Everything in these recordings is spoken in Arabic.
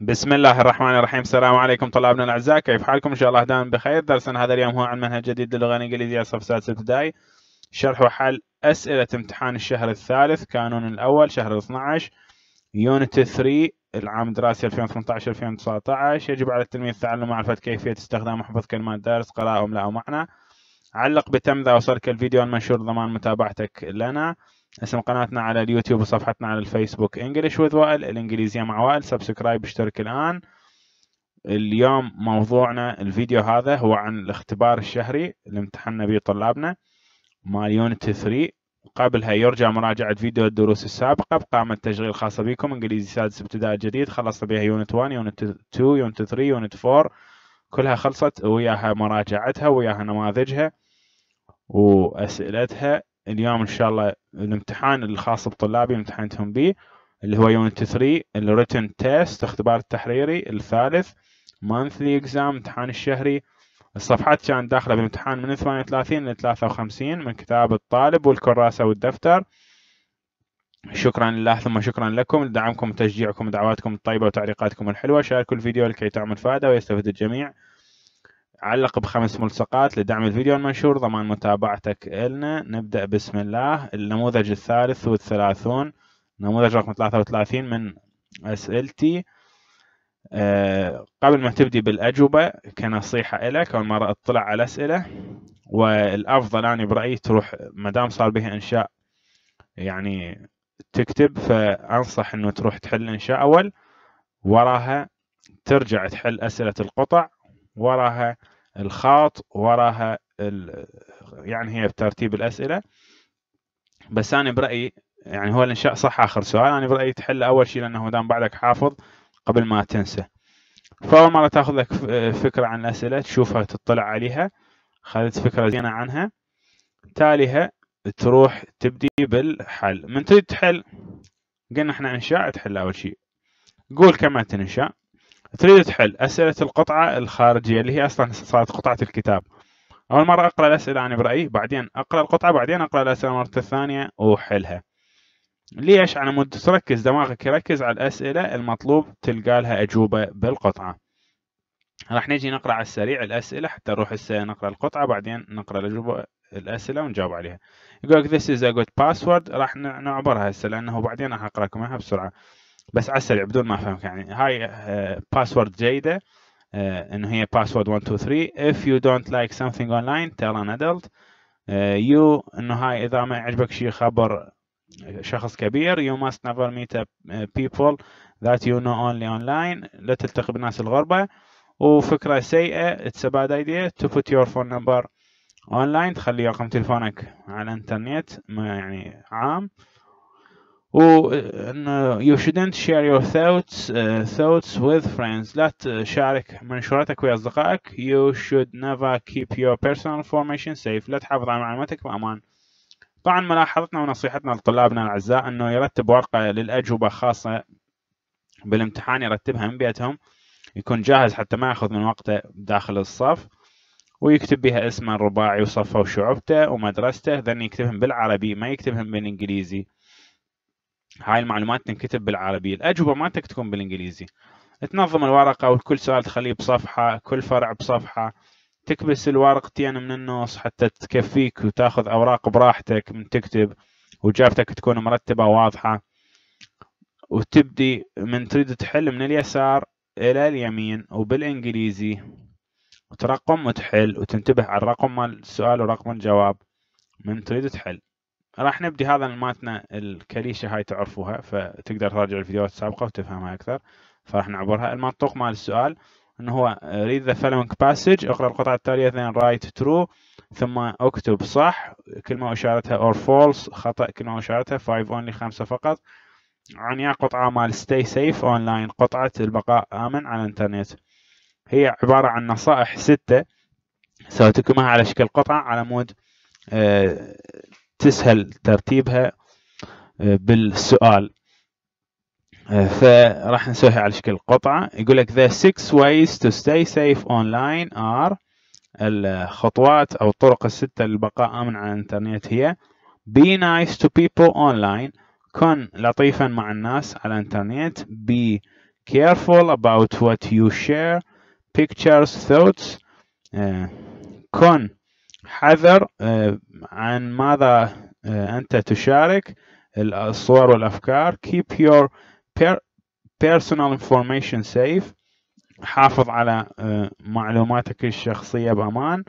بسم الله الرحمن الرحيم السلام عليكم طلابنا الاعزاء كيف حالكم ان شاء الله دائما بخير درسنا هذا اليوم هو عن منهج جديد للغه الانجليزيه صف سادس ابتدائي شرح وحل اسئله امتحان الشهر الثالث كانون الاول شهر 12 يونت 3 العام الدراسي 2018 2019 يجب على التلميذ تعلم معرفه كيفيه استخدام وحفظ كلمات درس قراءه املاء ومعنى علق بتم ذا وصلك الفيديو المنشور ضمان متابعتك لنا اسم قناتنا على اليوتيوب وصفحتنا على الفيسبوك انجلش وذ وائل الانجليزيه مع وائل سبسكرايب اشترك الان اليوم موضوعنا الفيديو هذا هو عن الاختبار الشهري اللي امتحنا به طلابنا مال يونت 3 قبلها يرجع مراجعة فيديو الدروس السابقة بقامة تشغيل خاصة بكم انجليزي سادس ابتدائي جديد خلصت بها يونت 1 يونت 2 يونت 3 يونت 4 كلها خلصت وياها مراجعتها وياها نماذجها وأسئلتها اليوم ان شاء الله الامتحان الخاص بطلابي اللي امتحنتهم به اللي هو يونت 3 الريتن تيست اختبار التحريري الثالث مانثلي اكزام امتحان الشهري الصفحات كانت داخله بالامتحان من 38 ل 53 من كتاب الطالب والكراسه والدفتر شكرا لله ثم شكرا لكم لدعمكم وتشجيعكم ودعواتكم الطيبه وتعليقاتكم الحلوه شاركوا الفيديو لكي تعمل فائده ويستفيد الجميع علق بخمس ملصقات لدعم الفيديو المنشور ضمان متابعتك لنا نبدأ بسم الله النموذج الثالث والثلاثون نموذج رقم 33 من أسئلتي أه قبل ما تبدي بالأجوبة كنصيحة لك أول مرة اطلع على الأسئلة والأفضل أنا برأيي تروح مدام صار بها إنشاء يعني تكتب فأنصح أنه تروح تحل إنشاء أول وراها ترجع تحل أسئلة القطع وراها الخط وراها ال... يعني هي بترتيب الاسئله بس انا برايي يعني هو الانشاء صح اخر سؤال انا برايي تحل اول شيء لانه دام بعدك حافظ قبل ما تنسى فاول مره تاخذ لك فكره عن الاسئله تشوفها تطلع عليها خذت فكره زينه عنها تاليها تروح تبدي بالحل من تريد تحل قلنا احنا انشاء تحل اول شيء قول كم تنشأ تريد تحل أسئلة القطعة الخارجية اللي هي أصلا صارت قطعة الكتاب أول مرة أقرأ الأسئلة أنا برأيي بعدين أقرأ القطعة بعدين أقرأ الأسئلة مرة ثانية وحلها ليش على مود تركز دماغك يركز على الأسئلة المطلوب تلقى لها أجوبة بالقطعة راح نجي نقرأ على السريع الأسئلة حتى نروح هسه نقرأ القطعة بعدين نقرأ الأجوبة الأسئلة ونجاوب عليها يقول لك this is a good password راح نعبرها هسه لأنه بعدين راح أقرأكم إياها بسرعة بس على السريع بدون ما افهمك يعني هاي باسورد آه، جيده آه، انه هي باسورد 1 2 3 if you don't like something online tell an adult آه، you انه هاي اذا ما عجبك شيء خبر شخص كبير you must never meet up people that you know only online لا تلتقي بالناس الغربة وفكرة سيئة it's a bad idea to put your phone number online تخلي رقم تلفونك على الانترنت يعني عام وان يو uh, uh, shouldn't share your thoughts uh, thoughts with friends لا تشارك منشوراتك ويا اصدقائك you should never keep your personal information safe لا تحافظ على معلوماتك بامان طبعا ملاحظتنا ونصيحتنا لطلابنا الاعزاء انه يرتب ورقه للاجوبه خاصه بالامتحان يرتبها من بيتهم يكون جاهز حتى ما ياخذ من وقته داخل الصف ويكتب بها اسمه الرباعي وصفه وشعبته ومدرسته ذن يكتبهم بالعربي ما يكتبهم بالانجليزي هاي المعلومات تنكتب بالعربية الأجوبة مالتك تكون بالإنجليزي تنظم الورقة وكل سؤال تخليه بصفحة كل فرع بصفحة تكبس الورقتين من النص حتى تكفيك وتاخذ أوراق براحتك من تكتب وإجابتك تكون مرتبة واضحة وتبدي من تريد تحل من اليسار إلى اليمين وبالإنجليزي وترقم وتحل وتنتبه على الرقم مال السؤال ورقم الجواب من تريد تحل راح نبدي هذا مالتنا الكليشه هاي تعرفوها فتقدر تراجع الفيديوهات السابقه وتفهمها اكثر فراح نعبرها المنطوق مال السؤال انه هو read the following passage اقرا القطعه التاليه then write true ثم اكتب صح كلمه اشارتها or false خطا كلمه اشارتها five only خمسه فقط عن قطعه مال stay safe online قطعه البقاء امن على الانترنت هي عباره عن نصائح سته سوتكمها على شكل قطعه على مود آه، تسهل ترتيبها آه، بالسؤال آه، فراح نسويها على شكل قطعة يقول لك the six ways to stay safe online are الخطوات أو الطرق الستة للبقاء آمن على الإنترنت هي be nice to people online كن لطيفا مع الناس على الإنترنت be careful about what you share pictures thoughts آه، كن حذر آه، عن ماذا آه، أنت تشارك الصور والأفكار keep your personal information safe حافظ على آه، معلوماتك الشخصية بأمان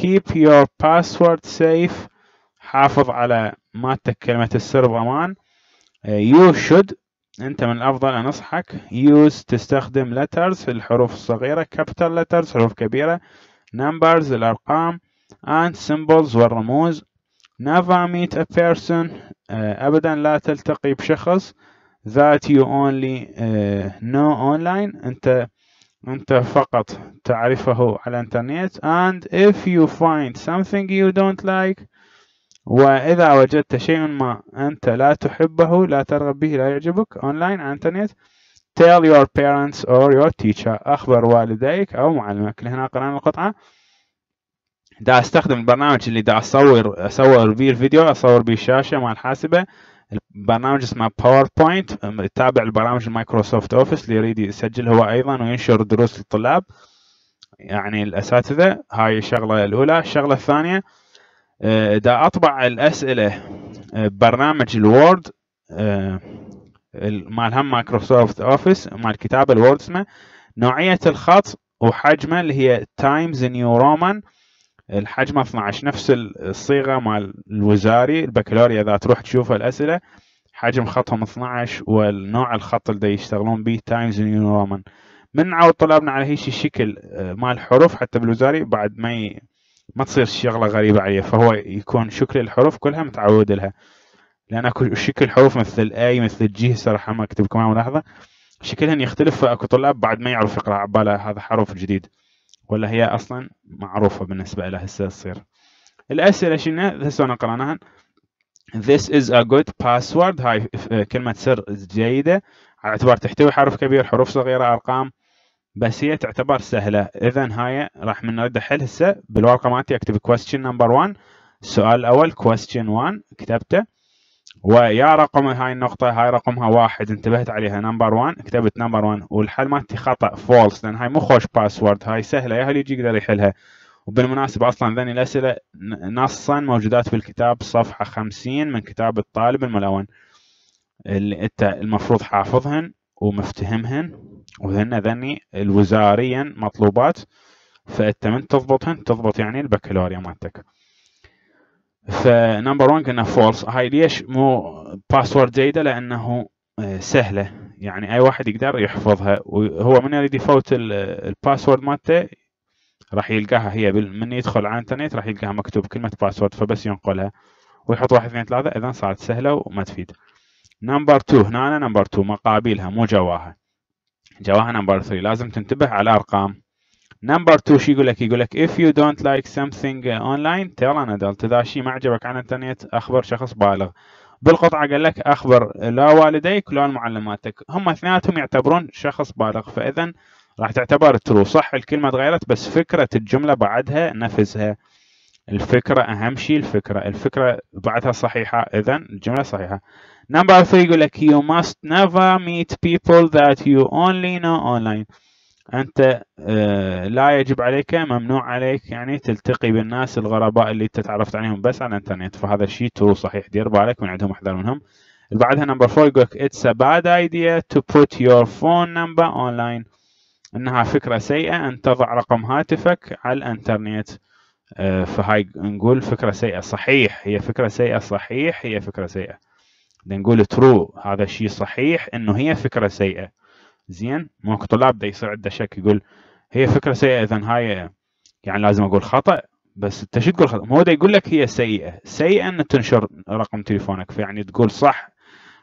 keep your password safe حافظ على مالتك كلمة السر بأمان you should أنت من الأفضل أن أنصحك use تستخدم letters الحروف الصغيرة capital letters حروف كبيرة numbers الأرقام and symbols والرموز never meet a person uh, أبدا لا تلتقي بشخص that you only uh, know online أنت أنت فقط تعرفه على الإنترنت and if you find something you don't like وإذا وجدت شيء ما أنت لا تحبه لا ترغب به لا يعجبك online على الإنترنت tell your parents or your teacher أخبر والديك أو معلمك لهنا قرأنا القطعة دا استخدم البرنامج اللي دا اصور اصور بيه الفيديو اصور بيه الشاشه مع الحاسبه البرنامج اسمه باوربوينت تابع لبرامج مايكروسوفت اوفيس اللي يريد يسجل هو ايضا وينشر دروس للطلاب يعني الاساتذه هاي الشغله الاولى الشغله الثانيه أه، دا اطبع الاسئله ببرنامج أه، الوورد أه، مال هم مايكروسوفت اوفيس مال الكتابه الوورد اسمه نوعيه الخط وحجمه اللي هي تايمز نيو رومان الحجم 12 نفس الصيغه مال الوزاري البكالوريا اذا تروح تشوف الاسئله حجم خطهم 12 والنوع الخط اللي يشتغلون به تايمز نيو رومان من عود طلابنا على هيش الشكل آه، مال الحروف حتى بالوزاري بعد ما ي... ما تصير شغله غريبه عليه فهو يكون شكل الحروف كلها متعود لها لان اكو شكل حروف مثل الاي مثل الجي هسه راح اكتب كمان ملاحظه شكلهم يختلف فاكو طلاب بعد ما يعرف يقرا عباله هذا حرف جديد ولا هي أصلا معروفة بالنسبة لها هسه تصير الأسئلة شنو هسه نقرأناها This is a good password هاي آه، كلمة سر جيدة على اعتبار تحتوي حرف كبير حروف صغيرة أرقام بس هي تعتبر سهلة إذا هاي راح من نريد حل هسه بالورقة مالتي أكتب question number one السؤال الأول question one كتبته ويا رقم هاي النقطة هاي رقمها واحد انتبهت عليها نمبر 1 كتبت نمبر 1 والحل مالتي خطأ فولس لأن هاي مو خوش باسورد هاي سهلة يا يجي يقدر يحلها وبالمناسبة أصلا ذني الأسئلة نصا موجودات في الكتاب صفحة 50 من كتاب الطالب الملون اللي أنت المفروض حافظهن ومفتهمهن وهن ذني الوزاريا مطلوبات فأنت من تضبطهن تضبط يعني البكالوريا مالتك. فنمبر 1 قلنا فولس هاي ليش مو باسورد جيده لانه آه، سهله يعني اي واحد يقدر يحفظها وهو من يريد يفوت الباسورد مالته راح يلقاها هي من يدخل على الانترنت راح يلقاها مكتوب كلمه باسورد فبس ينقلها ويحط واحد اثنين ثلاثه اذا صارت سهله وما تفيد نمبر 2 هنا نمبر 2 مقابلها مو جواها جواها نمبر 3 لازم تنتبه على ارقام نمبر 2 شو يقول لك؟ يقول لك if you don't like something uh, online tell an adult إذا شيء ما عجبك عن الإنترنت أخبر شخص بالغ بالقطعة قال لك أخبر لا والديك ولا معلماتك هم اثنيناتهم يعتبرون شخص بالغ فإذا راح تعتبر ترو صح الكلمة تغيرت بس فكرة الجملة بعدها نفسها الفكرة أهم شيء الفكرة الفكرة بعدها صحيحة إذا الجملة صحيحة نمبر 3 يقول لك you must never meet people that you only know online انت آه، لا يجب عليك ممنوع عليك يعني تلتقي بالناس الغرباء اللي انت تعرفت عليهم بس على الانترنت فهذا الشيء ترو صحيح دير بالك من عندهم احذر منهم بعدها نمبر 4 يقول لك اتس ا باد ايديا تو بوت يور فون نمبر اونلاين انها فكره سيئه ان تضع رقم هاتفك على الانترنت آه، فهاي نقول فكره سيئه صحيح هي فكره سيئه صحيح هي فكره سيئه نقول ترو هذا الشيء صحيح انه هي فكره سيئه زين ممكن طلاب دا يصير عنده شك يقول هي فكره سيئه اذا هاي يعني لازم اقول خطا بس انت شو تقول خطا هو دا يقول لك هي سيئه سيئه ان تنشر رقم تليفونك فيعني تقول صح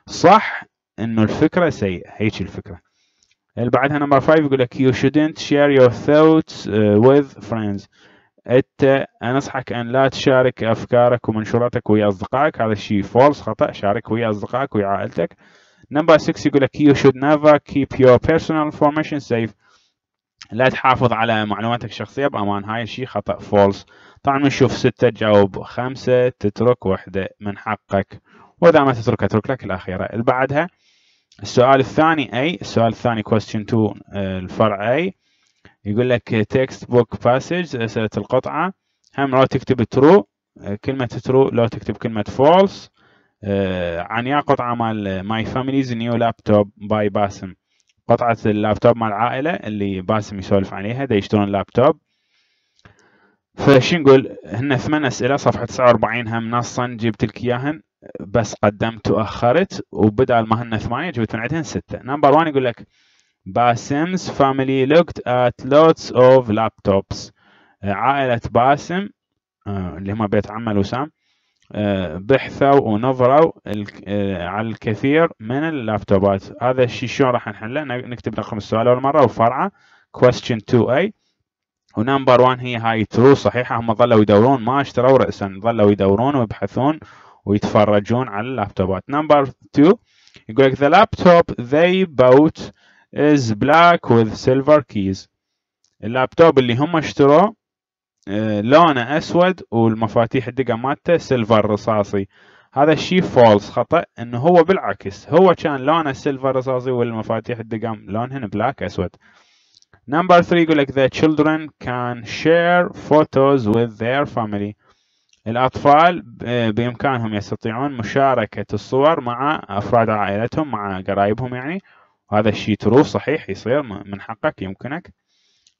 صح انه الفكره سيئه هيك الفكره اللي بعدها نمبر 5 يقول لك يو shouldn't share your thoughts uh, with friends انت انصحك ان لا تشارك افكارك ومنشوراتك ويا اصدقائك هذا الشيء فولس خطا شارك ويا اصدقائك ويا عائلتك نمبر 6 يقول لك you should never keep your personal information safe لا تحافظ على معلوماتك الشخصية بأمان هاي الشيء خطأ false طبعا نشوف ستة تجاوب خمسة تترك وحدة من حقك وإذا ما تترك أترك لك الأخيرة اللي بعدها السؤال الثاني أي السؤال الثاني question 2 آه، الفرع أي يقول لك text book passage أسئلة القطعة هم لو تكتب true آه، كلمة true لو تكتب كلمة false آه، عن يا قطعه مال ماي فاميليز نيو لابتوب باي باسم قطعه اللابتوب مال العائله اللي باسم يسولف عليها دا يشترون لابتوب فشو نقول هن ثمان اسئله صفحه 49 هم نصا جبت لك اياهن بس قدمت واخرت وبدل ما هن ثمانيه جبت من عندهن سته نمبر 1 يقول لك باسمز فاميلي لوكت ات لوتس اوف لابتوبس عائله باسم آه، اللي هم بيت عمه وسام آه، بحثوا ونظروا آه، على الكثير من اللابتوبات هذا الشيء شلون راح نحله نكتب رقم السؤال اول مره وفرعه question 2A ونمبر 1 هي هاي ترو صحيحه هم ظلوا يدورون ما اشتروا راسا ظلوا يدورون ويبحثون ويتفرجون على اللابتوبات نمبر 2 يقول لك the laptop they bought is black with silver keys اللابتوب اللي هم اشتروه آه، لونه اسود والمفاتيح الدقه مالته سيلفر رصاصي هذا الشيء فولس خطا انه هو بالعكس هو كان لونه سيلفر رصاصي والمفاتيح الدقم لونهن بلاك اسود نمبر 3 يقول لك the children can share photos with their family الأطفال آه، بإمكانهم يستطيعون مشاركة الصور مع أفراد عائلتهم مع قرايبهم يعني وهذا الشيء ترو صحيح يصير من حقك يمكنك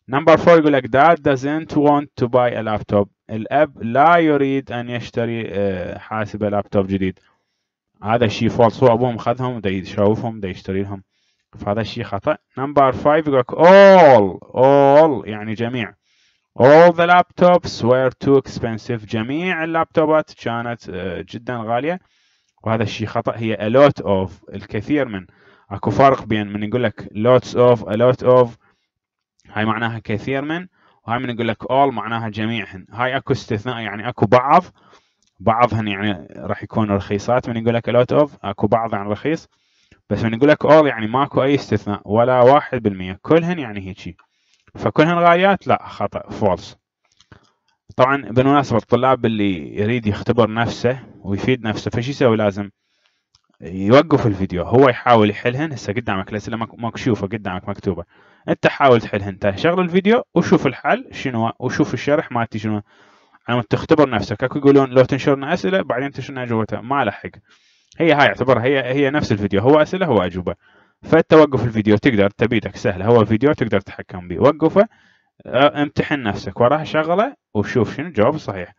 نمبر 4 يقول لك dad doesn't want to buy a laptop الاب لا يريد ان يشتري آه، حاسب لابتوب جديد هذا الشيء فولس هو ابوهم خذهم دا يشوفهم دا يشتري لهم فهذا الشيء خطا نمبر 5 يقول لك all all يعني جميع all the laptops were too expensive جميع اللابتوبات كانت آه، جدا غاليه وهذا الشيء خطا هي a lot of الكثير من اكو فرق بين من يقول لك lots of a lot of هاي معناها كثير من وهاي من يقول لك all معناها جميعهن هاي اكو استثناء يعني اكو بعض بعضهن يعني راح يكون رخيصات من يقول لك a lot of اكو بعض يعني رخيص بس من يقول لك all يعني ماكو اي استثناء ولا واحد بالمية كلهن يعني هيجي فكلهن غايات لا خطأ false طبعا بالمناسبة الطلاب اللي يريد يختبر نفسه ويفيد نفسه فشي يسوي لازم يوقف الفيديو هو يحاول يحلهن هسه قدامك الاسئله مكشوفه قدامك مكتوبه انت حاول تحلها انت شغل الفيديو وشوف الحل شنو وشوف الشرح مالتي شنو على يعني تختبر نفسك اكو يقولون لو تنشرنا اسئله بعدين تنشرنا اجوبتها ما لحق هي هاي اعتبرها هي هي نفس الفيديو هو اسئله هو اجوبه فانت وقف الفيديو تقدر تبيدك سهله هو فيديو تقدر تتحكم به وقفه آه، امتحن نفسك وراح شغله وشوف شنو الجواب الصحيح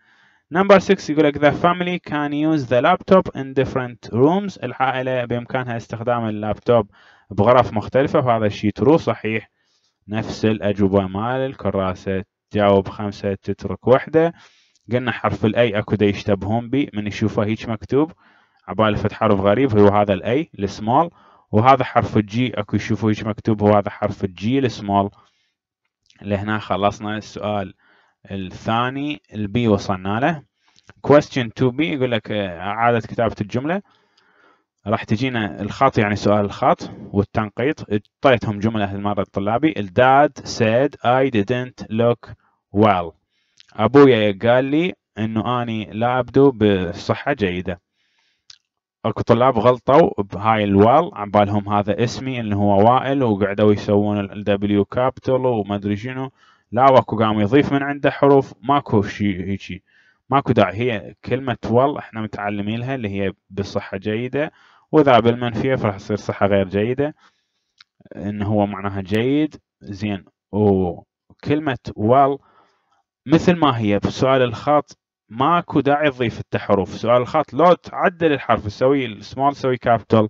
نمبر 6 يقول لك the family can use the laptop in different rooms العائلة بإمكانها استخدام اللابتوب بغرف مختلفة فهذا الشيء ترو صحيح نفس الأجوبة مال الكراسة تجاوب خمسة تترك واحدة قلنا حرف الأي أكو دا يشتبهون بي من يشوفه هيك مكتوب عبالة فتح حرف غريب هو هذا الأي السمال وهذا حرف الجي أكو يشوفه هيك مكتوب هو هذا حرف الجي السمال لهنا خلصنا السؤال الثاني البي وصلنا له question 2b يقول لك إعادة آه، كتابة الجملة راح تجينا الخط يعني سؤال الخط والتنقيط اعطيتهم جمله المرض الطلابي الداد said I didn't look well ابويا قال لي انه اني لا ابدو بصحه جيده اكو طلاب غلطوا بهاي الوال عبالهم بالهم هذا اسمي اللي هو وائل وقعدوا يسوون W capital وما ادري شنو لا واكو قام يضيف من عنده حروف ماكو شيء هيجي ماكو داعي هي كلمة وال احنا متعلمين لها اللي هي بصحة جيدة واذا بالمنفيه فراح تصير صحه غير جيده ان هو معناها جيد زين وكلمه وال مثل ما هي في سؤال الخط ماكو داعي تضيف التحرف سؤال الخط لو تعدل الحرف تسوي السمول تسوي كابيتال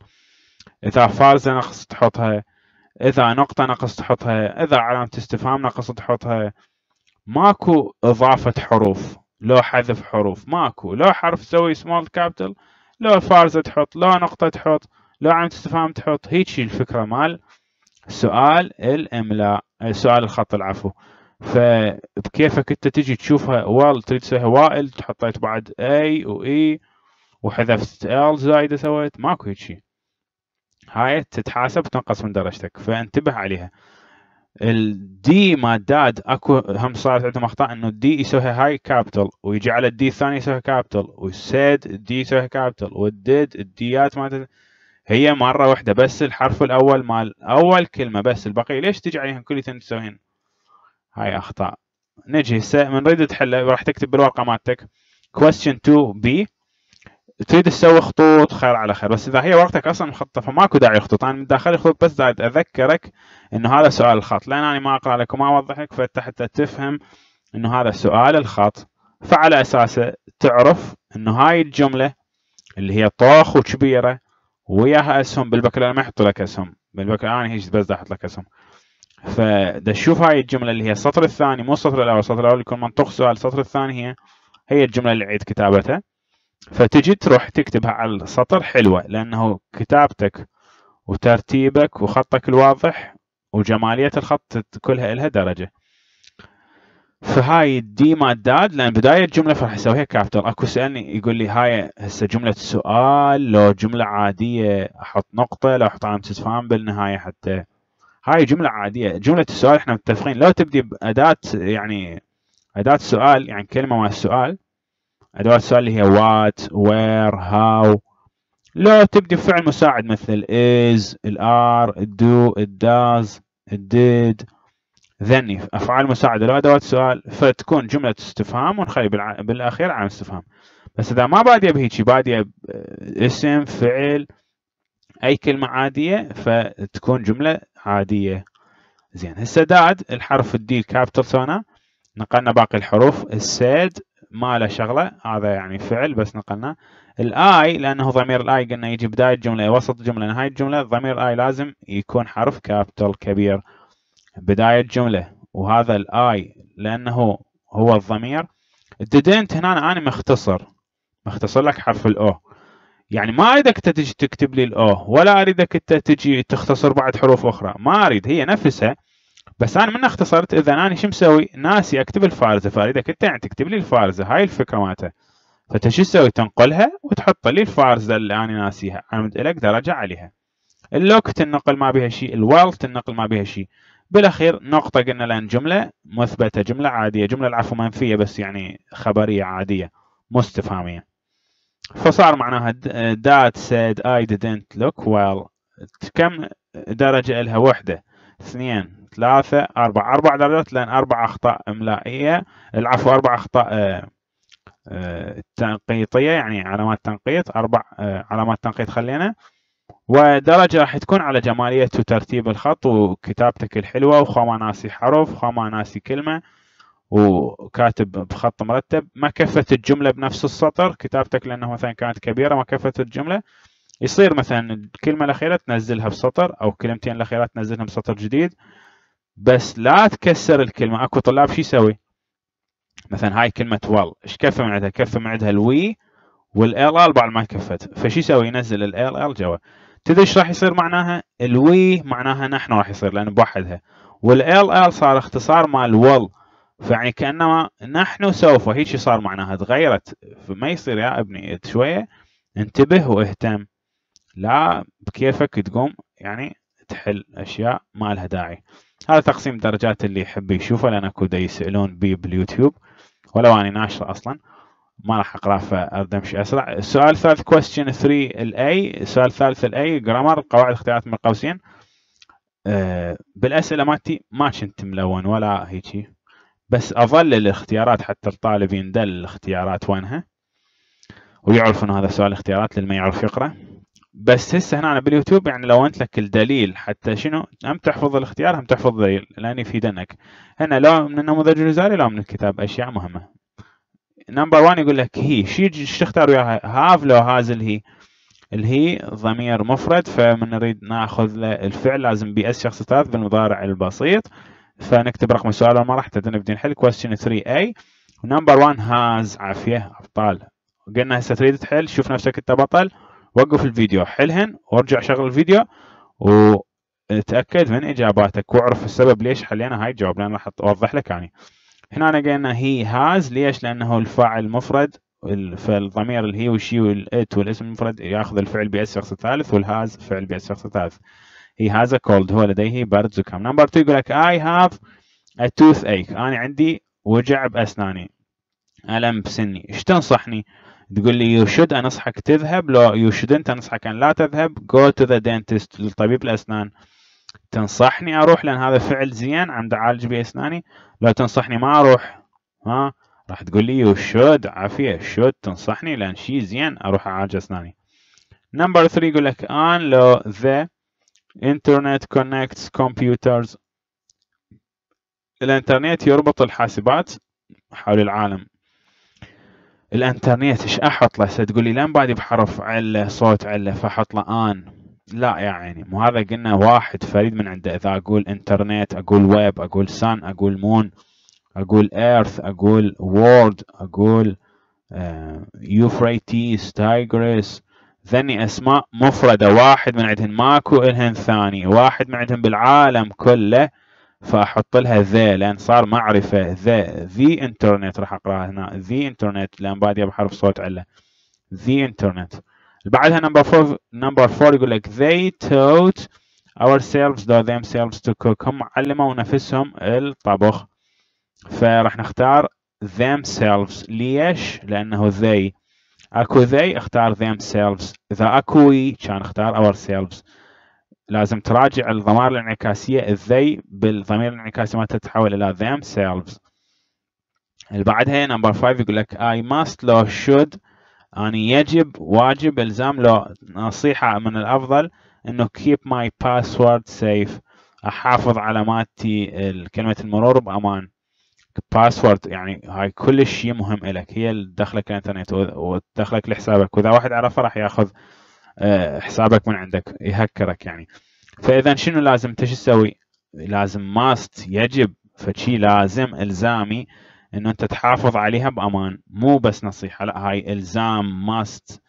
اذا فارزه نقص تحطها اذا نقطه نقص تحطها اذا علامه استفهام نقص تحطها ماكو اضافه حروف لو حذف حروف ماكو لو حرف تسوي سمول كابيتال لا فارزة تحط لا نقطة تحط لا علامة استفهام تحط هيجي الفكرة مال سؤال الإملاء سؤال الخط العفو فبكيفك انت تجي تشوفها وال تريد تسويها وائل حطيت بعد اي واي e وحذفت ال زايده سويت ماكو هيك هاي تتحاسب وتنقص من درجتك فانتبه عليها الدي داد اكو هم صارت عندهم اخطاء انه الدي يسويها هاي كابيتال ويجي على الدي الثاني يسويها كابيتال والسيد الدي يسويها كابيتال والديد الديات مالت هي مره واحده بس الحرف الاول مال اول كلمه بس البقيه ليش تجي عليهم كل اثنين تسويهن هاي اخطاء نجي هسه من نريد تحله راح تكتب بالورقه مالتك question 2 b تريد تسوي خطوط خير على خير بس اذا هي ورقتك اصلا مخططه فماكو داعي خطوط انا من داخل خطوط بس دا اذكرك انه هذا سؤال الخط لان انا ما اقرا لك وما اوضح لك فانت حتى تفهم انه هذا سؤال الخط فعلى اساسه تعرف انه هاي الجمله اللي هي طوخ وكبيره وياها اسهم بالبكالوريا ما يحط لك اسهم بالبكالوريا انا هيك بس احط لك اسهم فدا تشوف هاي الجمله اللي هي السطر الثاني مو السطر الاول السطر الاول يكون منطوق سؤال السطر الثاني هي هي الجمله اللي عيد كتابتها فتجي تروح تكتبها على السطر حلوة لأنه كتابتك وترتيبك وخطك الواضح وجمالية الخط كلها إلها درجة فهاي دي ماداد لان بدايه الجمله فراح اسويها كابتر اكو سالني يقول لي هاي هسه جمله سؤال لو جمله عاديه احط نقطه لو احط علامه استفهام بالنهايه حتى هاي جمله عاديه جمله السؤال احنا متفقين لو تبدي باداه يعني اداه سؤال يعني كلمه مع السؤال أدوات السؤال اللي هي what where how لو تبدي بفعل مساعد مثل is الار are do ال does did then أفعال مساعدة لو أدوات سؤال فتكون جملة استفهام ونخلي بالأخير علامة استفهام بس إذا ما بادية بهيجي بادية اسم فعل أي كلمة عادية فتكون جملة عادية زين هسه داد الحرف الدي الكابيتال سونا نقلنا باقي الحروف السيد ما له شغله هذا يعني فعل بس نقلناه الاي لانه ضمير الاي قلنا يجي بدايه الجمله إيه، وسط الجمله نهايه الجمله ضمير الاي لازم يكون حرف كابيتال كبير بدايه الجمله وهذا الاي لانه هو الضمير الديدنت هنا انا مختصر مختصر لك حرف الاو يعني ما اريدك انت تجي تكتب لي الاو ولا اريدك انت تجي تختصر بعد حروف اخرى ما اريد هي نفسها بس انا من اختصرت اذا انا شو مسوي؟ ناسي اكتب الفارزه فاريدك انت يعني تكتب لي الفارزه هاي الفكره مالتها فانت شو تسوي؟ تنقلها وتحط لي الفارزه اللي انا ناسيها عمد اقدر ارجع عليها. اللوك تنقل ما بها شيء، الوال تنقل ما بها شيء. بالاخير نقطه قلنا لان جمله مثبته جمله عاديه، جمله العفو منفيه بس يعني خبريه عاديه مو استفهاميه. فصار معناها that said I didn't look well كم درجه لها؟ وحده، اثنين، ثلاثة أربعة أربع درجات لأن أربع أخطاء إملائية العفو أربع أخطاء آه، آه، تنقيطية يعني علامات تنقيط أربع آه، علامات تنقيط خلينا ودرجة راح تكون على جمالية وترتيب الخط وكتابتك الحلوة وخوما ناسي حرف خوما ناسي كلمة وكاتب بخط مرتب ما كفت الجملة بنفس السطر كتابتك لأنه مثلا كانت كبيرة ما كفت الجملة يصير مثلا الكلمة الأخيرة تنزلها بسطر أو كلمتين الأخيرة تنزلهم بسطر جديد بس لا تكسر الكلمه اكو طلاب شو يسوي؟ مثلا هاي كلمه وال ايش كفى من عندها؟ كفه من عندها الوي والال ال بعد ما كفت فشو يسوي؟ ينزل الال ال جوا تدري ايش راح يصير معناها؟ الوي معناها نحن راح يصير لان بوحدها والال ال صار اختصار مال وال فيعني كانما نحن سوف هيك صار معناها تغيرت فما يصير يا ابني شويه انتبه واهتم لا بكيفك تقوم يعني تحل اشياء ما لها داعي هذا تقسيم درجات اللي يحب يشوفه لان اكو يسالون بي باليوتيوب ولو اني ناشره اصلا ما راح اقراه امشي اسرع السؤال الثالث كويستشن 3 الاي السؤال الثالث الاي جرامر قواعد اختيارات من قوسين أه بالاسئله مالتي ما كنت ملون ولا هيجي بس اظل الاختيارات حتى الطالب يندل الاختيارات وينها ويعرف انه هذا سؤال اختيارات للي ما يعرف يقرا بس هسه هنا أنا باليوتيوب يعني لونت لك الدليل حتى شنو هم تحفظ الاختيار هم تحفظ الدليل لان يفيدنك هنا لا من النموذج الوزاري لا من الكتاب اشياء مهمه نمبر 1 يقول لك هي شو تختار وياها هاف لو هاز الهي الهي ضمير مفرد فمن نريد ناخذ له الفعل لازم اس شخص ثالث بالمضارع البسيط فنكتب رقم السؤال وما راح نبدي نحل كويستشن 3 اي ونمبر 1 هاز عافيه ابطال قلنا هسه تريد تحل شوف نفسك انت بطل وقف الفيديو حلهن وارجع شغل الفيديو وتأكد من إجاباتك واعرف السبب ليش حلينا هاي الجواب لأن راح أوضح لك يعني هنا أنا قلنا هي هاز ليش لأنه الفاعل مفرد فالضمير الهي والشي والات والاسم المفرد ياخذ الفعل بأس شخص ثالث والهاز فعل بأس شخص ثالث he has a cold هو لديه برد زكام نمبر 2 يقول لك I have a toothache أنا عندي وجع بأسناني ألم بسني إيش تنصحني؟ تقول لي يو شود أنصحك تذهب لو يو شودنت أنصحك أن لا تذهب جو تو ذا دنتست لطبيب الأسنان تنصحني أروح لأن هذا فعل زين عم أعالج به أسناني لو تنصحني ما أروح ها راح تقول لي يو شود عافية شود تنصحني لأن شيء زين أروح أعالج أسناني نمبر 3 يقول لك أن لو ذا انترنت كونكتس كمبيوترز الإنترنت يربط الحاسبات حول العالم الانترنت ايش احط له تقول لي لين بعد بحرف عله صوت عله فحط له ان لا يا عيني مو هذا قلنا واحد فريد من عنده اذا اقول انترنت اقول ويب اقول سان اقول مون اقول ايرث اقول وورد اقول آه، يوفريتيس تايجرس ذني اسماء مفرده واحد من عندهم ماكو الهن ثاني واحد من عندهم بالعالم كله فاحط لها ذا لان صار معرفه ذا ذي انترنت راح اقراها هنا ذي انترنت لان باديه بحرف صوت عله ذي انترنت بعدها نمبر 4 نمبر 4 يقول لك they taught ourselves the themselves to cook هم علموا نفسهم الطبخ فراح نختار themselves ليش؟ لأنه they اكو they اختار themselves إذا اكو we كان اختار ourselves لازم تراجع الضمائر الانعكاسيه الذي بالضمير الانعكاسي ما تتحول الى themselves selves اللي بعدها نمبر 5 يقول لك I must لو should اني يجب واجب الزام لو نصيحه من الافضل انه keep my password safe احافظ على ماتي كلمه المرور بامان باسورد يعني هاي كل شيء مهم لك هي اللي تدخلك الانترنت وتدخلك لحسابك واذا واحد عرفه راح ياخذ آه، حسابك من عندك يهكرك يعني فاذا شنو لازم انت تسوي؟ لازم ماست يجب فشي لازم الزامي انه انت تحافظ عليها بامان مو بس نصيحه لا هاي الزام ماست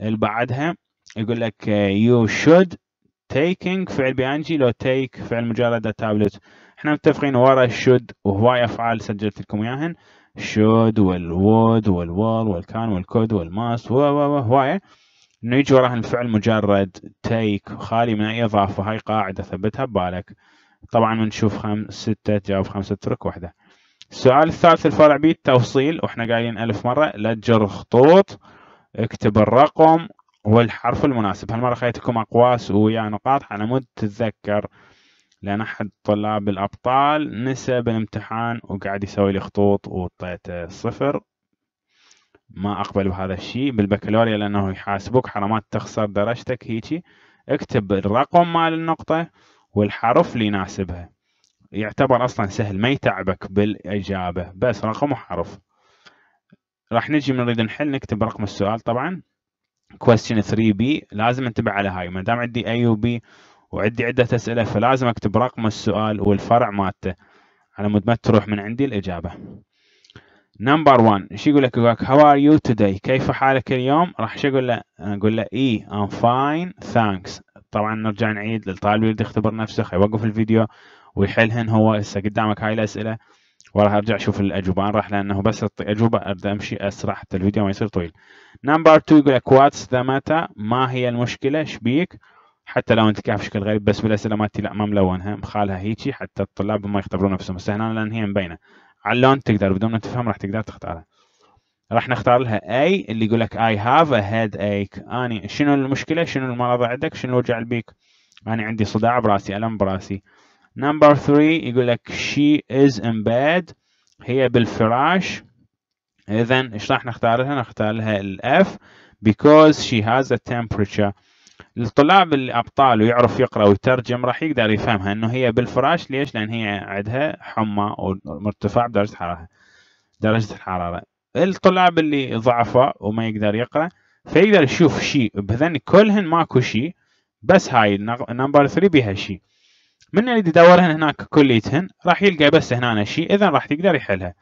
اللي بعدها يقول لك يو شود تيكينج فعل جي لو تيك فعل مجرد تابلت احنا متفقين ورا الشود وهواي افعال سجلت لكم اياهن شود والود والوال والكان والكود والماست و و و هوايه انه يجي وراها الفعل مجرد تيك خالي من اي اضافه هاي قاعده ثبتها ببالك طبعا بنشوف خمس ستة تجاوب خمسة اترك واحدة السؤال الثالث الفرع بي التوصيل واحنا قايلين ألف مرة لا تجر خطوط اكتب الرقم والحرف المناسب هالمرة خليتكم أقواس ويا نقاط على مود تتذكر لأن أحد طلاب الأبطال نسى بالامتحان وقاعد يسوي لي خطوط وطيته صفر ما اقبل بهذا الشيء بالبكالوريا لانه يحاسبوك حرامات تخسر درجتك هيجي اكتب الرقم مال النقطه والحرف اللي يناسبها يعتبر اصلا سهل ما يتعبك بالاجابه بس رقم وحرف راح نجي من نريد نحل نكتب رقم السؤال طبعا question 3b لازم انتبه على هاي ما دام عندي a و b وعندي عده اسئله فلازم اكتب رقم السؤال والفرع مالته على مود ما تروح من عندي الاجابه نمبر 1 ايش يقول لك؟ يقول لك هاو ار يو توداي؟ كيف حالك اليوم؟ راح ايش اقول له؟ اقول له اي ام فاين ثانكس طبعا نرجع نعيد للطالب يريد يختبر نفسه يوقف الفيديو ويحلهن هو هسه قدامك هاي الاسئله وراح ارجع اشوف الاجوبه راح لانه بس الاجوبه اجوبه امشي اسرع حتى الفيديو ما يصير طويل. نمبر 2 يقول لك واتس ذا ماتا ما هي المشكله؟ شبيك؟ حتى لو انت كاف بشكل غريب بس بالاسئله مالتي لا ما ملونها مخالها هيجي حتى الطلاب ما يختبرون نفسهم هسه هنا لان هي مبينه على اللون تقدر بدون ما تفهم راح تقدر تختارها راح نختار لها اي اللي يقول لك اي هاف ا هيد ايك اني شنو المشكله شنو المرض عندك شنو الوجع البيك انا عندي صداع براسي الم براسي نمبر 3 يقول لك شي از ان بيد هي بالفراش اذا ايش راح نختار لها نختار لها الاف because she has a temperature الطلاب الابطال ويعرف يقرا ويترجم راح يقدر يفهمها انه هي بالفراش ليش؟ لان هي عندها حمى ومرتفع بدرجه الحراره درجه الحراره الطلاب اللي ضعفاء وما يقدر يقرا فيقدر يشوف شيء بهذن كلهن ماكو شيء بس هاي نمبر 3 بيها شيء من اللي يدورهن هناك كليتهن راح يلقى بس هنا شيء اذا راح تقدر يحلها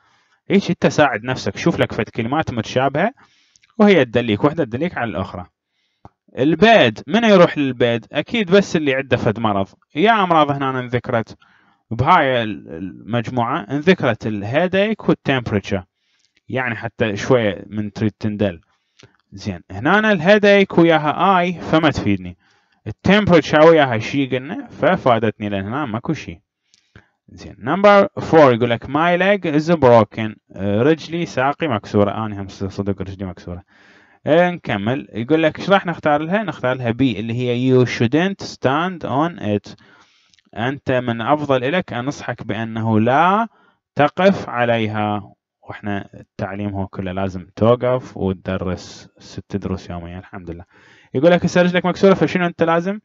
ايش انت ساعد نفسك شوف لك فد كلمات متشابهه وهي تدليك وحده تدليك على الاخرى الباد من يروح للباد اكيد بس اللي عنده فد مرض يا امراض هنا انذكرت بهاي المجموعه انذكرت الهيديك والتمبريتشر يعني حتى شويه من تريد تندل زين هنا الهيديك وياها اي فما تفيدني التمبريتشر وياها شي قلنا ففادتني لان هنا ماكو شي زين نمبر فور يقول لك ماي ليج از بروكن رجلي ساقي مكسوره انا هم صدق رجلي مكسوره إيه، نكمل يقول لك ايش راح نختار لها نختار لها بي اللي هي you shouldn't stand on it أنت من أفضل إلك أن نصحك بأنه لا تقف عليها واحنا التعليم هو كله لازم توقف وتدرس ست دروس يوميا الحمد لله يقول لك هسه رجلك مكسوره فشنو انت لازم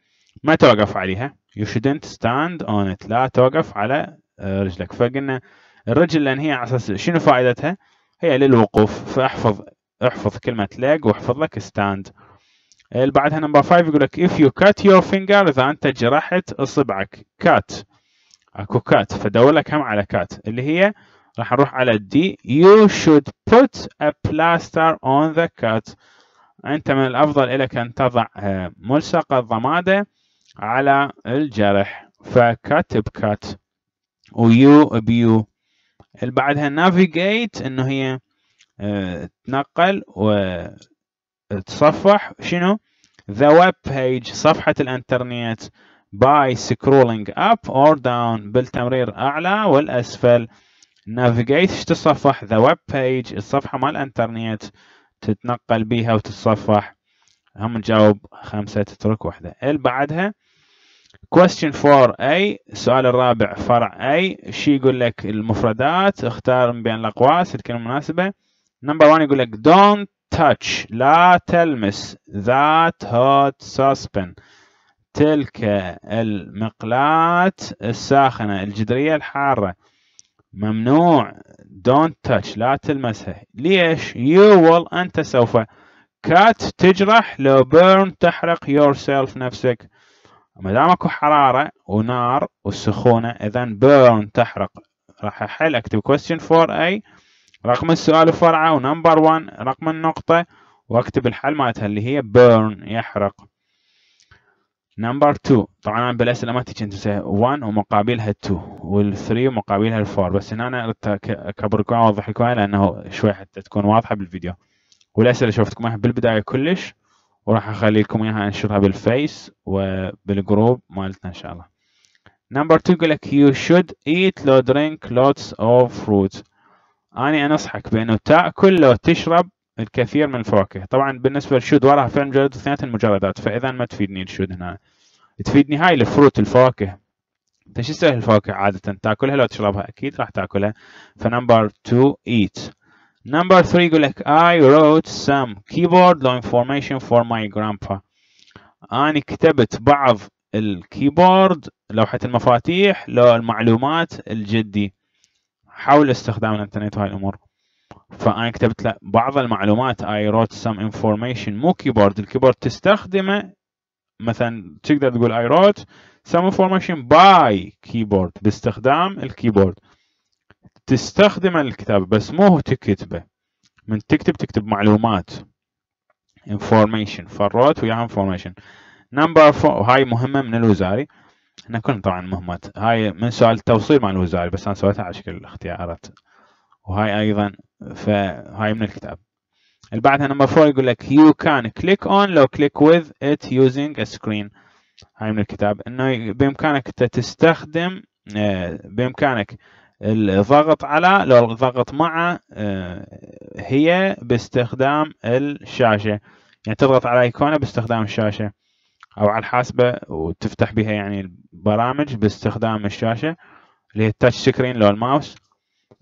ما توقف عليها you shouldn't stand on it لا توقف على رجلك فقلنا الرجل لان هي على اساس شنو فائدتها هي للوقوف فاحفظ احفظ كلمة leg واحفظ لك stand اللي بعدها نمبر 5 يقول لك if you cut your finger إذا أنت جرحت إصبعك cut اكو cut فدور لك هم على cut اللي هي راح نروح على D you should put a plaster on the cut أنت من الأفضل لك أن تضع آه، ملصقة ضمادة على الجرح فكاتب cut ويو بيو اللي بعدها navigate إنه هي تنقل وتصفح شنو the web page صفحة الانترنت by scrolling up or down بالتمرير أعلى والأسفل navigate تصفح the web page الصفحة مال الانترنت تتنقل بيها وتتصفح هم نجاوب خمسة تترك واحدة ال بعدها question 4A السؤال الرابع فرع A شي يقول لك المفردات اختار من بين الأقواس الكلمة المناسبة نمبر 1 يقول لك don't touch لا تلمس that hot saucepan تلك المقلاة الساخنة الجدرية الحارة ممنوع don't touch لا تلمسها ليش you will أنت سوف cut تجرح لو burn تحرق yourself نفسك ما دام اكو حرارة ونار وسخونة اذا burn تحرق راح احل اكتب question 4a رقم السؤال وفرعه ونمبر 1 رقم النقطة واكتب الحل مالتها اللي هي بيرن يحرق نمبر 2 طبعا انا بالاسئله ما تجي انت 1 ومقابلها 2 وال3 ومقابلها الفور بس هنا انا اكبر لكم اوضح لكم لانه شوي حتى تكون واضحه بالفيديو والاسئله شفتكم اياها بالبدايه كلش وراح اخلي لكم اياها انشرها بالفيس وبالجروب مالتنا ان شاء الله نمبر 2 يقول لك you should eat or drink lots of fruits أني أنصحك بأنه تأكل وتشرب الكثير من الفواكه طبعا بالنسبة للشود وراها فعلا مجرد اثنين مجردات فإذا ما تفيدني الشود هنا تفيدني هاي الفروت الفواكه انت شو تسوي الفواكه عادة تاكلها لو تشربها اكيد راح تاكلها فنمبر 2 eat نمبر 3 يقول لك I wrote some keyboard law information for my grandpa أنا كتبت بعض الكيبورد لوحة المفاتيح لو المعلومات الجدي حول استخدام الانترنت وهاي الامور فانا كتبت له بعض المعلومات اي روت سم انفورميشن مو كيبورد الكيبورد تستخدمه مثلا تقدر تقول اي روت سم انفورميشن باي كيبورد باستخدام الكيبورد تستخدم الكتاب بس مو تكتبه من تكتب تكتب معلومات information فروت وياها information number four هاي مهمه من الوزاري احنا كنا طبعا مهمات هاي من سؤال التوصيل مع الوزاري بس انا سويتها على شكل اختيارات وهاي ايضا فهاي من الكتاب اللي بعدها نمبر فور يقول لك you can click on لو click with it using a screen هاي من الكتاب انه بامكانك انت تستخدم آه، بامكانك الضغط على لو الضغط مع آه، هي باستخدام الشاشه يعني تضغط على ايقونه باستخدام الشاشه او على الحاسبه وتفتح بها يعني البرامج باستخدام الشاشه اللي هي التاتش سكرين لو الماوس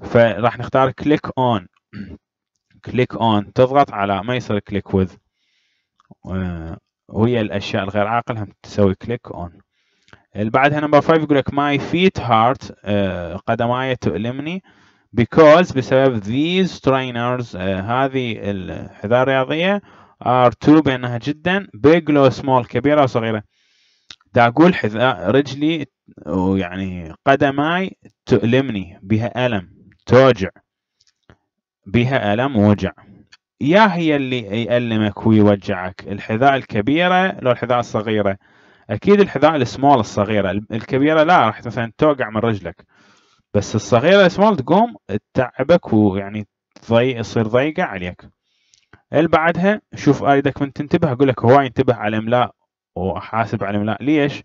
فراح نختار كليك اون كليك اون تضغط على ما يصير كليك وذ وهي الاشياء الغير عاقل هم تسوي كليك اون بعدها نمبر 5 يقول لك ماي فيت هارت قدماي تؤلمني because بسبب these trainers uh, هذه الحذاء الرياضيه ار 2 بينها جدا بيج لو سمول كبيرة أو صغيرة دا أقول حذاء آه، رجلي ويعني قدماي تؤلمني بها ألم توجع بها ألم ووجع يا هي اللي يألمك ويوجعك الحذاء الكبيرة لو الحذاء الصغيرة أكيد الحذاء السمول الصغيرة الكبيرة لا راح مثلا توقع من رجلك بس الصغيرة السمول تقوم تتعبك ويعني تصير ضيقة عليك اللي بعدها شوف نعم. اريدك من تنتبه اقول لك هواي انتبه على الاملاء وحاسب على الاملاء ليش؟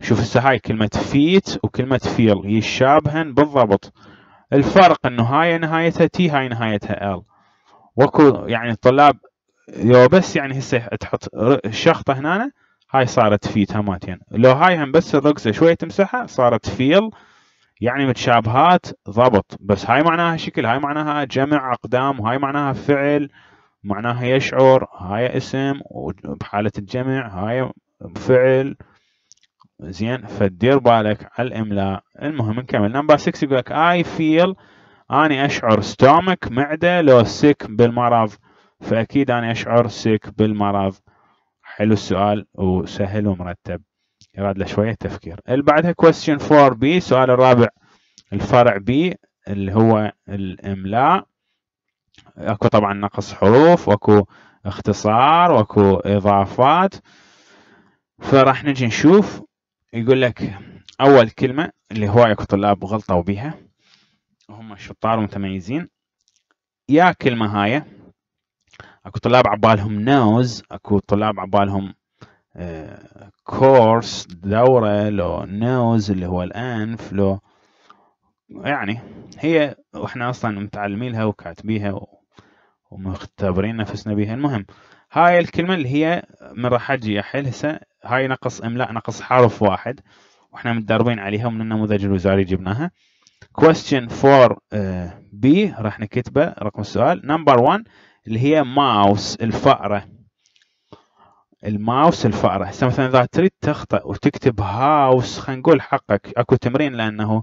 شوف هسه هاي كلمة فيت وكلمة فيل يتشابهن بالضبط الفرق انه هاي نهايتها تي هاي نهايتها ال وكو يعني الطلاب لو بس يعني هسه تحط الشخطة هنا هاي صارت فيت هماتين يعني. لو هاي هم بس الرقصة شوية تمسحها صارت فيل يعني متشابهات ضبط بس هاي معناها شكل هاي معناها جمع اقدام وهاي معناها فعل معناها يشعر هاي اسم وبحالة الجمع هاي فعل زين فدير بالك على الاملاء المهم نكمل نمبر 6 يقول لك اي فيل اني اشعر ستومك معده لو سك بالمرض فاكيد اني اشعر سك بالمرض حلو السؤال وسهل ومرتب يراد له شويه تفكير اللي بعدها question 4 b السؤال الرابع الفرع بي اللي هو الاملاء اكو طبعا نقص حروف واكو اختصار واكو اضافات فراح نجي نشوف يقول لك اول كلمه اللي هواي اكو طلاب غلطوا بها وهم شطار ومتميزين يا كلمه هاي اكو طلاب عبالهم نوز اكو طلاب عبالهم كورس آه، دوره لو نوز اللي هو الانف لو يعني هي واحنا اصلا متعلمينها وكاتبيها ومختبرين نفسنا بها المهم هاي الكلمة اللي هي من راح اجي احل هسه هاي نقص املاء نقص حرف واحد واحنا متدربين عليها ومن النموذج الوزاري جبناها question for آه، b راح نكتبه رقم السؤال نمبر 1 اللي هي ماوس الفأرة الماوس الفأرة هسه مثلا اذا تريد تخطئ وتكتب هاوس خلينا نقول حقك اكو تمرين لانه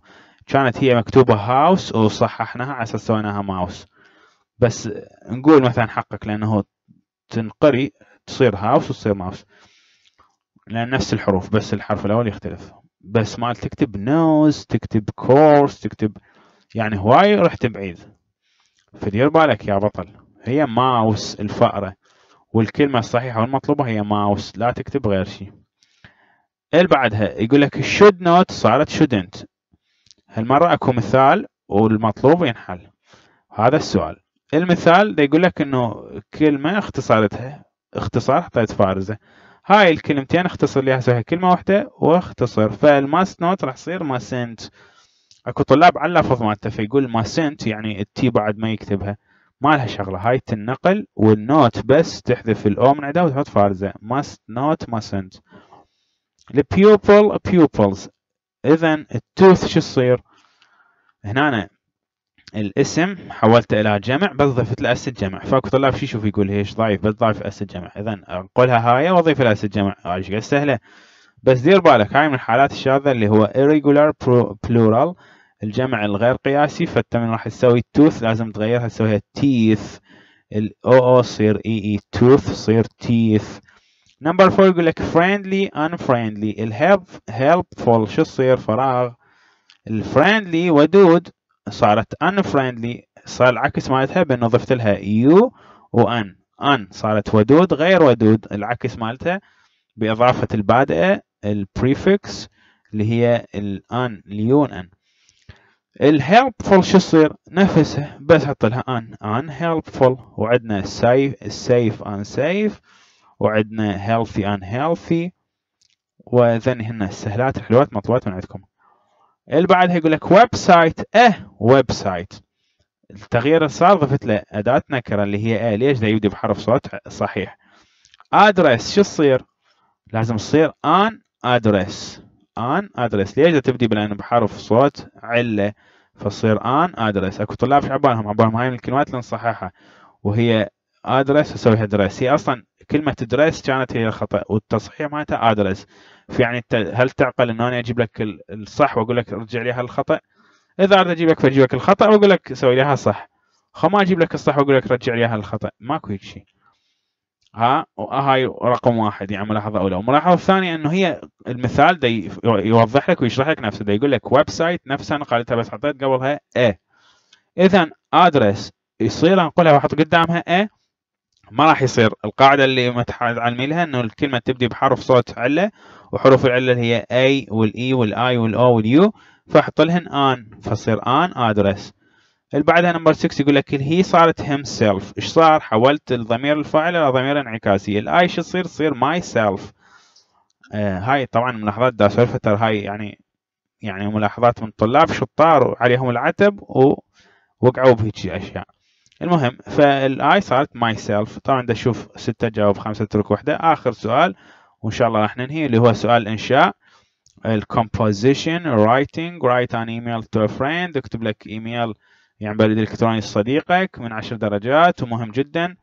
كانت هي مكتوبه هاوس وصححناها على اساس سويناها ماوس بس نقول مثلا حقك لانه تنقري تصير هاوس وتصير ماوس لان نفس الحروف بس الحرف الاول يختلف بس ما تكتب نوز تكتب كورس تكتب يعني هواي رحت بعيد فدير بالك يا بطل هي ماوس الفأرة والكلمة الصحيحة والمطلوبة هي ماوس لا تكتب غير شيء اللي بعدها يقول لك should not صارت shouldn't هالمرة اكو مثال والمطلوب ينحل هذا السؤال المثال دا يقول لك انه كلمة اختصرتها اختصار حطيت فارزة هاي الكلمتين اختصر لها سوها كلمة واحدة واختصر فالماست نوت راح يصير ما سنت اكو طلاب على اللفظ مالته فيقول ما سنت يعني التي بعد ما يكتبها ما لها شغلة هاي تنقل والنوت بس تحذف الاو من عندها وتحط فارزة must not The البيوبل pupils اذا التوث شو يصير؟ هنا أنا الاسم حولته الى جمع بس ضفت له اسد جمع فاكو طلاب شو يشوف يقول هيش ضعيف بس ضعيف اسد جمع اذا انقلها هاي واضيف لها اسد جمع هاي آه، قد سهله بس دير بالك هاي من الحالات الشاذه اللي هو irregular plural الجمع الغير قياسي فانت من راح تسوي توث لازم تغيرها تسويها تيث الاو او تصير اي e اي e، توث تصير تيث نمبر 4 يقول لك friendly unfriendly الهيلب helpful شو تصير فراغ الفريندلي ودود صارت unfriendly صار العكس مالتها بأنه ضفت لها يو وان ان صارت ودود غير ودود العكس مالتها بإضافة البادئة البريفكس اللي هي الان ليون ان الهيلبفول شو يصير نفسها بس حط لها ان ان هيلبفول وعندنا السيف السيف ان سيف وعندنا healthy unhealthy وذن هن السهلات الحلوات مطلوبات من عندكم اللي بعدها يقول لك ويب سايت اه ويب سايت التغيير اللي صار ضفت له اداه نكره اللي هي اه ليش ده يبدي بحرف صوت صحيح ادرس شو تصير لازم تصير ان ادرس ان ادرس ليش ده تبدي بالان بحرف صوت عله فتصير ان ادرس اكو طلاب شو عبالهم عبالهم هاي من الكلمات اللي نصححها وهي ادرس اسوي دريس هي اصلا كلمه دريس كانت هي الخطا والتصحيح مالتها ادرس فيعني هل تعقل ان انا اجيب لك الصح واقول لك ارجع لي هالخطا اذا اريد اجيب لك فاجيب لك الخطا واقول لك سوي لي صح خو ما اجيب لك الصح واقول لك رجع لي هالخطا ماكو هيك شيء ها هاي رقم واحد يعني ملاحظه اولى الملاحظه الثانيه انه هي المثال دي يوضح لك ويشرح لك نفسه دي يقول لك ويب سايت نفسها قالتها بس حطيت قبلها ايه اذا ادرس يصير انقلها واحط قدامها ايه ما راح يصير القاعدة اللي متعلمين لها انه الكلمة تبدي بحرف صوت علة وحروف العلة هي A والإي e والآي والأو واليو فاحط لهن آن فصير آن أدرس اللي بعدها نمبر 6 يقول لك هي صارت هيم سيلف ايش صار حولت الضمير الفاعل الى ضمير انعكاسي الاي شو تصير تصير ماي آه، سيلف هاي طبعا ملاحظات دا ترى هاي يعني يعني ملاحظات من طلاب شطار وعليهم العتب ووقعوا بهيجي اشياء المهم فالاي صارت ماي سيلف طبعا بدي اشوف ستة جاوب خمسة اترك وحدة اخر سؤال وان شاء الله راح ننهي اللي هو سؤال انشاء الكومبوزيشن رايتنج رايت ان ايميل تو فريند اكتب لك ايميل يعني بريد الكتروني لصديقك من عشر درجات ومهم جدا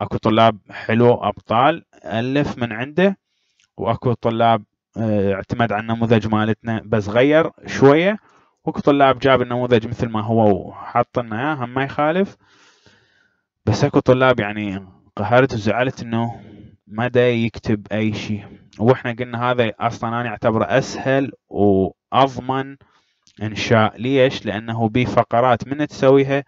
اكو طلاب حلو ابطال الف من عنده واكو طلاب آه، اعتمد على النموذج مالتنا بس غير شويه وقت اللاعب جاب النموذج مثل ما هو وحط لنا اياه ما يخالف بس اكو طلاب يعني قهرت وزعلت انه ما دا يكتب اي شيء واحنا قلنا هذا اصلا انا اعتبره اسهل واضمن انشاء ليش لانه فقرات من تسويها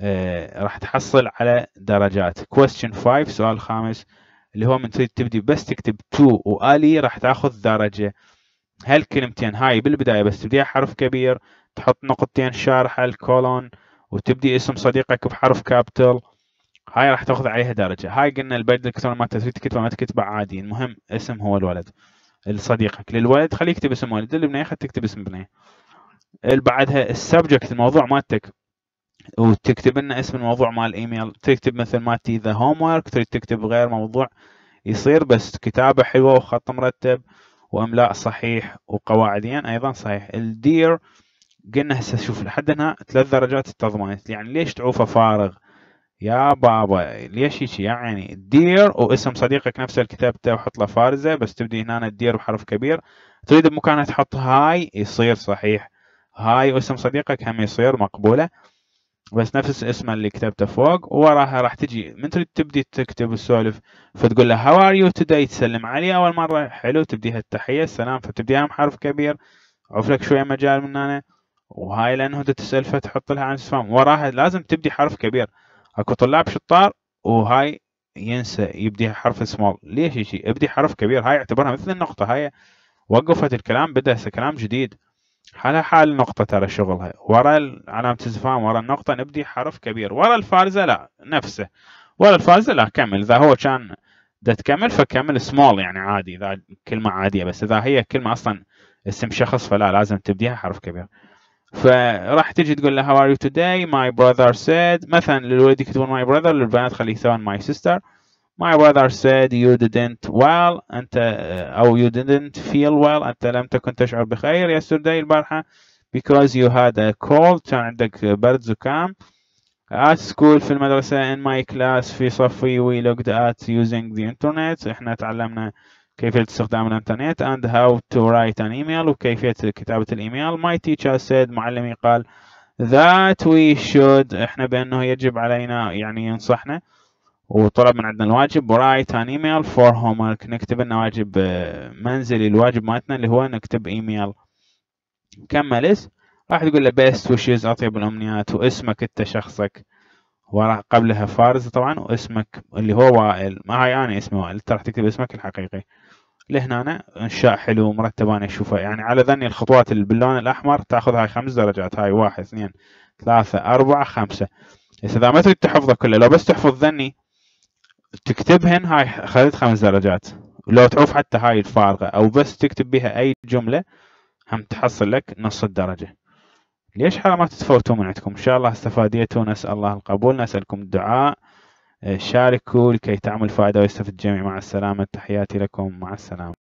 آه راح تحصل على درجات question 5 سؤال خامس اللي هو من تريد تبدي بس تكتب تو والي راح تاخذ درجه هالكلمتين هاي بالبداية بس تبديها حرف كبير تحط نقطتين شارحة الكولون وتبدي اسم صديقك بحرف كابيتال هاي راح تاخذ عليها درجة هاي قلنا البريد الإلكتروني ما تريد تكتبه ما تكتبه عادي المهم اسم هو الولد لصديقك للولد خليه يكتب اسم ولد للبنية خليه تكتب اسم بنية بعدها السبجكت الموضوع مالتك وتكتب لنا اسم الموضوع مال الايميل تكتب مثل مالتي ذا هوم ورك تريد تكتب غير موضوع يصير بس كتابة حلوة وخط مرتب واملاء صحيح وقواعديا ايضا صحيح الدير قلنا هسه شوف لحد هنا ثلاث درجات التضمين يعني ليش تعوفه فارغ يا بابا ليش هيك يعني دير واسم صديقك نفسه كتبته وحط له فارزه بس تبدي هنا الدير بحرف كبير تريد بمكانها تحط هاي يصير صحيح هاي واسم صديقك هم يصير مقبوله بس نفس اسمه اللي كتبته فوق ووراها راح تجي من تريد تبدي تكتب السولف فتقول له هاو ار يو توداي تسلم عليه اول مره حلو تبديها التحيه السلام فتبديها بحرف كبير عوف لك شويه مجال من هنا وهاي لانه انت تسال فتحط لها عن استفهام وراها لازم تبدي حرف كبير اكو طلاب شطار وهاي ينسى يبديها حرف سمول ليش يجي ابدي حرف كبير هاي اعتبرها مثل النقطه هاي وقفت الكلام بدا كلام جديد على حال نقطة ترى شغلها ورا علامة استفهام ورا النقطة نبدي حرف كبير ورا الفارزة لا نفسه ورا الفارزة لا كمل إذا هو كان دا تكمل فكمل سمول يعني عادي إذا كلمة عادية بس إذا هي كلمة أصلا اسم شخص فلا لازم تبديها حرف كبير فراح تجي تقول له how are you today my brother said مثلا للولد يكتبون my brother للبنات خليه يكتبون my sister My brother said you didn't well أنت أو you didn't feel well أنت لم تكن تشعر بخير yesterday البارحة because you had a cold كان عندك برد زكام at school في المدرسة in my class في صفي we looked at using the internet احنا تعلمنا كيفية استخدام الانترنت and how to write an email وكيفية كتابة الايميل my teacher said معلمي قال that we should احنا بانه يجب علينا يعني ينصحنا وطلب من عندنا الواجب ورايت ان ايميل فور هوم ورك نكتب لنا واجب آه، منزلي الواجب مالتنا اللي هو نكتب ايميل كمل اس راح تقول له بيست وشيز اطيب الامنيات واسمك انت شخصك وراح قبلها فارز طبعا واسمك اللي هو وائل ما هاي انا اسمي وائل انت راح تكتب اسمك الحقيقي لهنا انشاء حلو مرتب انا اشوفه يعني على ذني الخطوات اللي باللون الاحمر تاخذ هاي خمس درجات هاي واحد اثنين ثلاثة أربعة خمسة إذا ما تريد تحفظه كله لو بس تحفظ ذني تكتبهن هاي اخذت خمس درجات ولو تعوف حتى هاي الفارغة او بس تكتب بها اي جملة هم تحصل لك نص الدرجة ليش ما تتفوتوا من عندكم ان شاء الله استفاديتوا نسأل الله القبول نسألكم الدعاء آه، شاركوا لكي تعمل فائدة ويستفيد الجميع مع السلامة تحياتي لكم مع السلامة